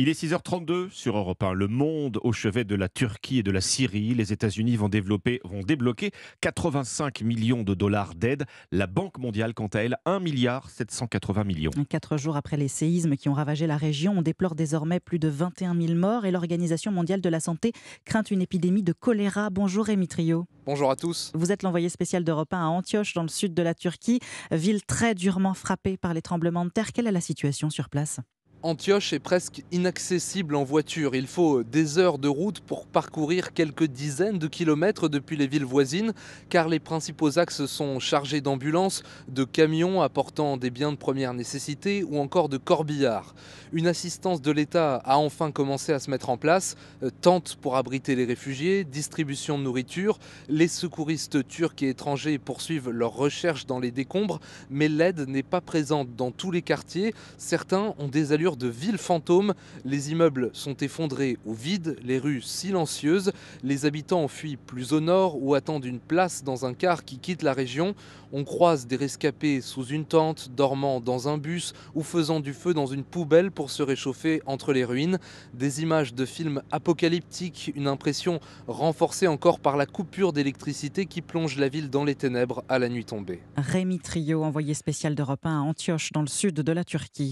Il est 6h32 sur Europe 1. Le monde au chevet de la Turquie et de la Syrie. Les États-Unis vont, développer, vont débloquer 85 millions de dollars d'aide. La Banque mondiale, quant à elle, 1 milliard 780 millions. Quatre jours après les séismes qui ont ravagé la région, on déplore désormais plus de 21 000 morts et l'Organisation mondiale de la santé craint une épidémie de choléra. Bonjour Emitrio. Bonjour à tous. Vous êtes l'envoyé spécial d'Europe 1 à Antioche, dans le sud de la Turquie, ville très durement frappée par les tremblements de terre. Quelle est la situation sur place Antioche est presque inaccessible en voiture. Il faut des heures de route pour parcourir quelques dizaines de kilomètres depuis les villes voisines, car les principaux axes sont chargés d'ambulances, de camions apportant des biens de première nécessité ou encore de corbillards. Une assistance de l'État a enfin commencé à se mettre en place. Euh, tentes pour abriter les réfugiés, distribution de nourriture. Les secouristes turcs et étrangers poursuivent leurs recherches dans les décombres, mais l'aide n'est pas présente dans tous les quartiers. Certains ont des allures de villes fantômes. Les immeubles sont effondrés au vide, les rues silencieuses. Les habitants ont fuient plus au nord ou attendent une place dans un car qui quitte la région. On croise des rescapés sous une tente, dormant dans un bus ou faisant du feu dans une poubelle pour se réchauffer entre les ruines. Des images de films apocalyptiques, une impression renforcée encore par la coupure d'électricité qui plonge la ville dans les ténèbres à la nuit tombée. Rémi Trio, envoyé spécial d'Europe 1 à Antioche, dans le sud de la Turquie.